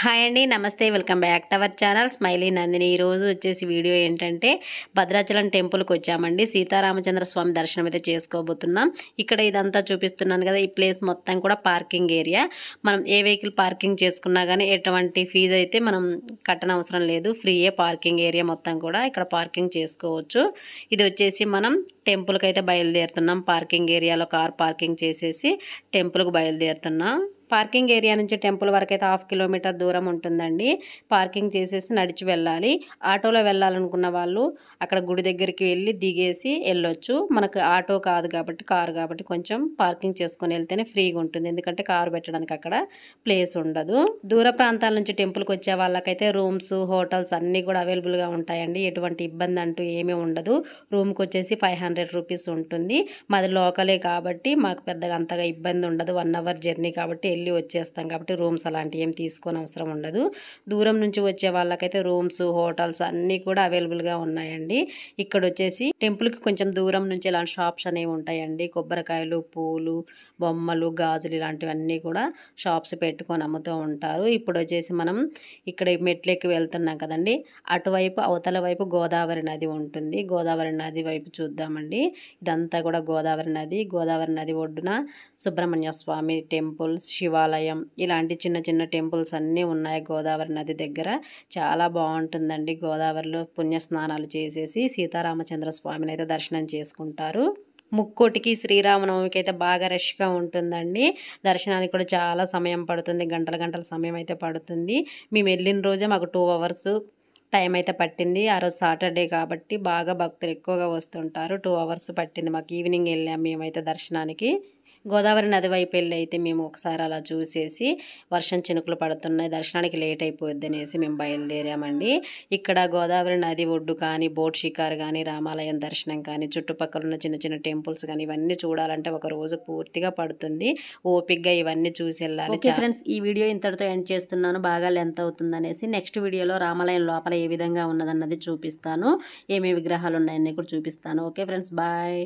hi అండి నమస్తే welcome back to our channel smiley Nandini ఈరోజు వచ్చేసి వీడియో ఏంటంటే భద్రాచలం టెంపుల్కి వచ్చామండి సీతారామచంద్ర స్వామి దర్శనం అయితే చేసుకోబోతున్నాం ఇక్కడ ఇదంతా చూపిస్తున్నాను కదా ఈ ప్లేస్ మొత్తం కూడా పార్కింగ్ ఏరియా మనం ఏ వెహికల్ పార్కింగ్ చేసుకున్నా కానీ ఎటువంటి ఫీజు అయితే మనం కట్టనవసరం లేదు ఫ్రీయే పార్కింగ్ ఏరియా మొత్తం కూడా ఇక్కడ పార్కింగ్ చేసుకోవచ్చు ఇది వచ్చేసి మనం టెంపుల్కి అయితే బయలుదేరుతున్నాం పార్కింగ్ ఏరియాలో కార్ పార్కింగ్ చేసేసి టెంపుల్కి బయలుదేరుతున్నాం పార్కింగ్ ఏరియా నుంచి టెంపుల్ వరకు అయితే హాఫ్ కిలోమీటర్ దూరం ఉంటుందండి పార్కింగ్ చేసేసి నడిచి వెళ్ళాలి ఆటోలో వెళ్ళాలనుకున్న వాళ్ళు అక్కడ గుడి దగ్గరికి వెళ్ళి దిగేసి వెళ్ళొచ్చు మనకు ఆటో కాదు కాబట్టి కారు కాబట్టి కొంచెం పార్కింగ్ చేసుకొని వెళ్తేనే ఫ్రీగా ఉంటుంది ఎందుకంటే కారు పెట్టడానికి అక్కడ ప్లేస్ ఉండదు దూర ప్రాంతాల నుంచి టెంపుల్కి వచ్చే వాళ్ళకైతే రూమ్స్ హోటల్స్ అన్నీ కూడా అవైలబుల్గా ఉంటాయండి ఎటువంటి ఇబ్బంది అంటూ ఏమీ ఉండదు రూమ్కి వచ్చేసి ఫైవ్ హండ్రెడ్ రూపీస్ ఉంటుంది మాది లోకలే కాబట్టి మాకు పెద్దగా అంతగా ఇబ్బంది ఉండదు వన్ అవర్ జర్నీ కాబట్టి వెళ్ళి వచ్చేస్తాం కాబట్టి రూమ్స్ అలాంటివి ఏం తీసుకొని అవసరం ఉండదు దూరం నుంచి వచ్చే వాళ్ళకైతే రూమ్స్ హోటల్స్ అన్నీ కూడా అవైలబుల్గా ఉన్నాయండి ఇక్కడ వచ్చేసి టెంపుల్కి కొంచెం దూరం నుంచి ఇలాంటి షాప్స్ అనేవి ఉంటాయండి కొబ్బరికాయలు పూలు బొమ్మలు గాజులు ఇలాంటివన్నీ కూడా షాప్స్ పెట్టుకొని అమ్ముతూ ఉంటారు ఇప్పుడు వచ్చేసి మనం ఇక్కడ మెట్లెక్కి వెళ్తున్నాం కదండి అటువైపు అవతల వైపు గోదావరి నది ఉంటుంది గోదావరి నది వైపు చూద్దామండి ఇదంతా కూడా గోదావరి నది గోదావరి నది ఒడ్డున సుబ్రహ్మణ్య స్వామి టెంపుల్ శివ శివాలయం ఇలాంటి చిన్న చిన్న టెంపుల్స్ అన్నీ ఉన్నాయి గోదావరి నది దగ్గర చాలా బాగుంటుందండి గోదావరిలో పుణ్యస్నానాలు చేసేసి సీతారామచంద్ర స్వామిని అయితే దర్శనం చేసుకుంటారు ముక్కోటికి శ్రీరామనవమికి అయితే బాగా రష్గా ఉంటుందండి దర్శనానికి కూడా చాలా సమయం పడుతుంది గంటల గంటల సమయం అయితే పడుతుంది మేము వెళ్ళిన రోజే మాకు టూ అవర్స్ టైం అయితే పట్టింది ఆ రోజు సాటర్డే కాబట్టి బాగా భక్తులు ఎక్కువగా వస్తుంటారు టూ అవర్స్ పట్టింది మాకు ఈవినింగ్ వెళ్ళాము మేమైతే దర్శనానికి గోదావరి నది వైపు వెళ్ళి అయితే మేము ఒకసారి అలా చూసేసి వర్షం చినుకులు పడుతున్నాయి దర్శనానికి లేట్ అయిపోద్ది అనేసి మేము బయలుదేరామండి ఇక్కడ గోదావరి నది ఒడ్డు కానీ బోట్ షికార్ కానీ రామాలయం దర్శనం కానీ చుట్టుపక్కల ఉన్న చిన్న చిన్న టెంపుల్స్ కానీ ఇవన్నీ చూడాలంటే ఒక రోజు పూర్తిగా పడుతుంది ఓపిక్గా ఇవన్నీ చూసి వెళ్ళాలి ఫ్రెండ్స్ ఈ వీడియో ఇంతటితో ఎండ్ చేస్తున్నాను బాగా లెంత్ అవుతుందనేసి నెక్స్ట్ వీడియోలో రామాలయం లోపల ఏ విధంగా ఉన్నదన్నది చూపిస్తాను ఏమేమి విగ్రహాలు ఉన్నాయన్నీ కూడా చూపిస్తాను ఓకే ఫ్రెండ్స్ బాయ్